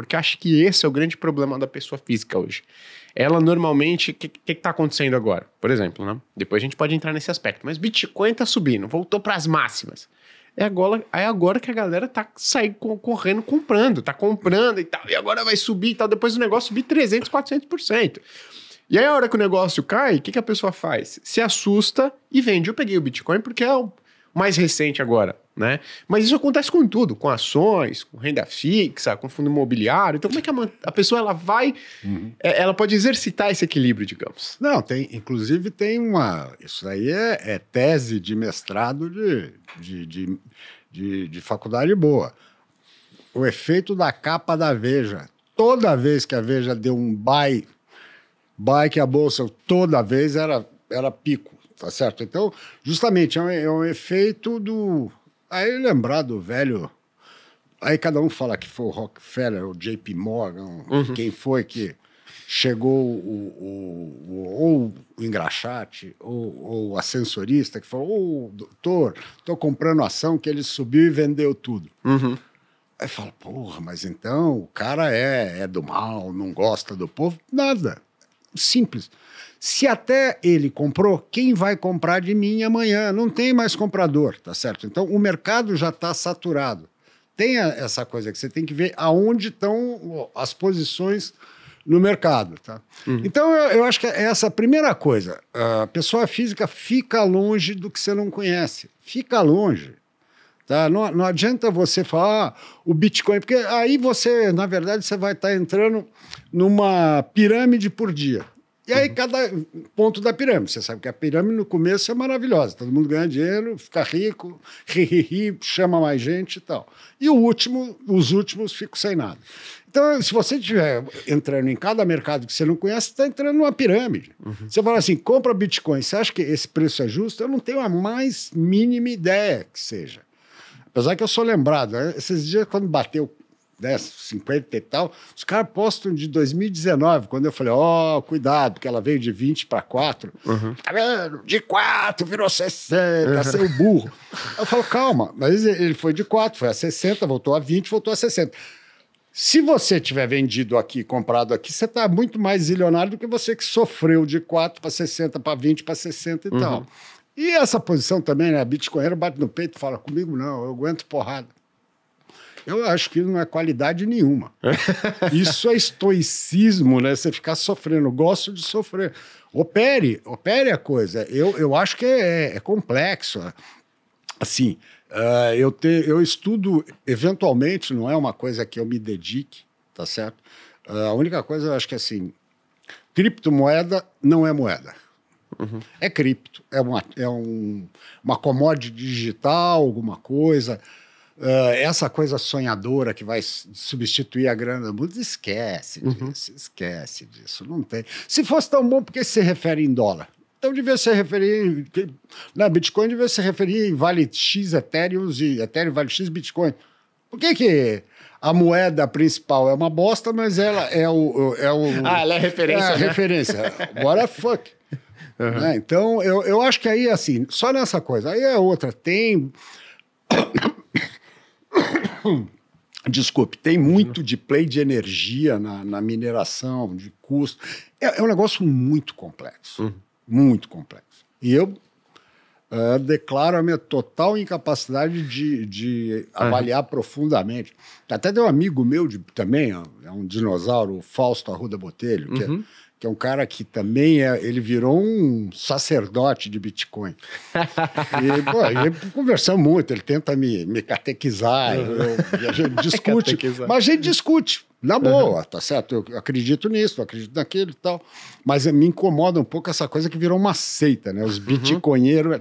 Porque acho que esse é o grande problema da pessoa física hoje. Ela normalmente. O que, que, que tá acontecendo agora? Por exemplo, né? Depois a gente pode entrar nesse aspecto. Mas Bitcoin tá subindo, voltou para as máximas. É agora, é agora que a galera tá saindo correndo comprando, tá comprando e tal. E agora vai subir e tal. Depois o negócio subir 300, 400%. E aí, a hora que o negócio cai, o que, que a pessoa faz? Se assusta e vende. Eu peguei o Bitcoin porque é o mais recente agora. Né? Mas isso acontece com tudo, com ações, com renda fixa, com fundo imobiliário. Então, como é que a, a pessoa ela vai, uhum. é, ela pode exercitar esse equilíbrio, digamos? Não, tem, inclusive tem uma, isso aí é, é tese de mestrado de, de, de, de, de faculdade boa. O efeito da capa da Veja. Toda vez que a Veja deu um buy, buy que a bolsa toda vez era, era pico, tá certo? Então, justamente, é um, é um efeito do Aí lembrar do velho. Aí cada um fala que foi o Rockefeller, o JP Morgan, uhum. quem foi que chegou o, o, o, ou o engraxate ou, ou o ascensorista que falou: Ô, doutor, estou comprando ação que ele subiu e vendeu tudo. Uhum. Aí fala: porra, mas então o cara é, é do mal, não gosta do povo? Nada. Simples. Se até ele comprou, quem vai comprar de mim amanhã? Não tem mais comprador, tá certo? Então o mercado já está saturado. Tem a, essa coisa que você tem que ver aonde estão as posições no mercado, tá? Uhum. Então eu, eu, acho que é essa é a primeira coisa. A pessoa física fica longe do que você não conhece. Fica longe. Tá? Não, não adianta você falar ah, o Bitcoin, porque aí você, na verdade, você vai estar tá entrando numa pirâmide por dia. E aí, uhum. cada ponto da pirâmide. Você sabe que a pirâmide no começo é maravilhosa. Todo mundo ganha dinheiro, fica rico, ri, ri, ri, chama mais gente e tal. E o último, os últimos ficam sem nada. Então, se você estiver entrando em cada mercado que você não conhece, você está entrando numa pirâmide. Uhum. Você fala assim: compra Bitcoin, você acha que esse preço é justo? Eu não tenho a mais mínima ideia que seja. Apesar que eu sou lembrado, né? esses dias quando bateu 10, né, 50 e tal, os caras postam de 2019, quando eu falei, ó, oh, cuidado, porque ela veio de 20 para 4. Uhum. Tá vendo? De 4 virou 60, uhum. seu burro. Eu falo, calma, mas ele foi de 4, foi a 60, voltou a 20, voltou a 60. Se você tiver vendido aqui, comprado aqui, você está muito mais zilionário do que você que sofreu de 4 para 60, para 20, para 60 e uhum. tal. E essa posição também, né? Bitcoinheiro bate no peito e fala: comigo não, eu aguento porrada. Eu acho que não é qualidade nenhuma. É. Isso é estoicismo, né? Você ficar sofrendo. gosto de sofrer. Opere, opere a coisa. Eu, eu acho que é, é complexo. Assim, uh, eu, te, eu estudo eventualmente, não é uma coisa que eu me dedique, tá certo? Uh, a única coisa, eu acho que é assim, criptomoeda não é moeda. Uhum. É cripto, é, uma, é um, uma commodity digital, alguma coisa. Uh, essa coisa sonhadora que vai substituir a grana do mundo, esquece uhum. disso, esquece disso, não tem. Se fosse tão bom, por que se refere em dólar? Então devia se referir. Na né, Bitcoin devia se referir em vale X Ethereum e Ethereum vale X Bitcoin. Por que, que a moeda principal é uma bosta, mas ela é o. É o ah, ela é referência. É a né? referência. What the fuck. Uhum. Né? Então, eu, eu acho que aí, assim, só nessa coisa. Aí é outra. Tem. Desculpe, tem muito de play de energia na, na mineração, de custo. É, é, um negócio muito complexo. Uhum. Muito complexo. E eu uh, declaro a minha total incapacidade de, de avaliar uhum. profundamente. Até tem um amigo meu de, também, é um é dinossauro, Fausto Arruda Botelho, que é, uhum que é um cara que também é, ele virou um sacerdote de Bitcoin. E, pô, gente, conversamos muito, ele tenta me, me catequizar, uhum. eu, a gente discute, mas a gente discute, na boa, uhum. tá certo? Eu acredito nisso, eu acredito naquilo e tal, mas me incomoda um pouco essa coisa que virou uma seita, né? Os uhum. bitcoinheiros...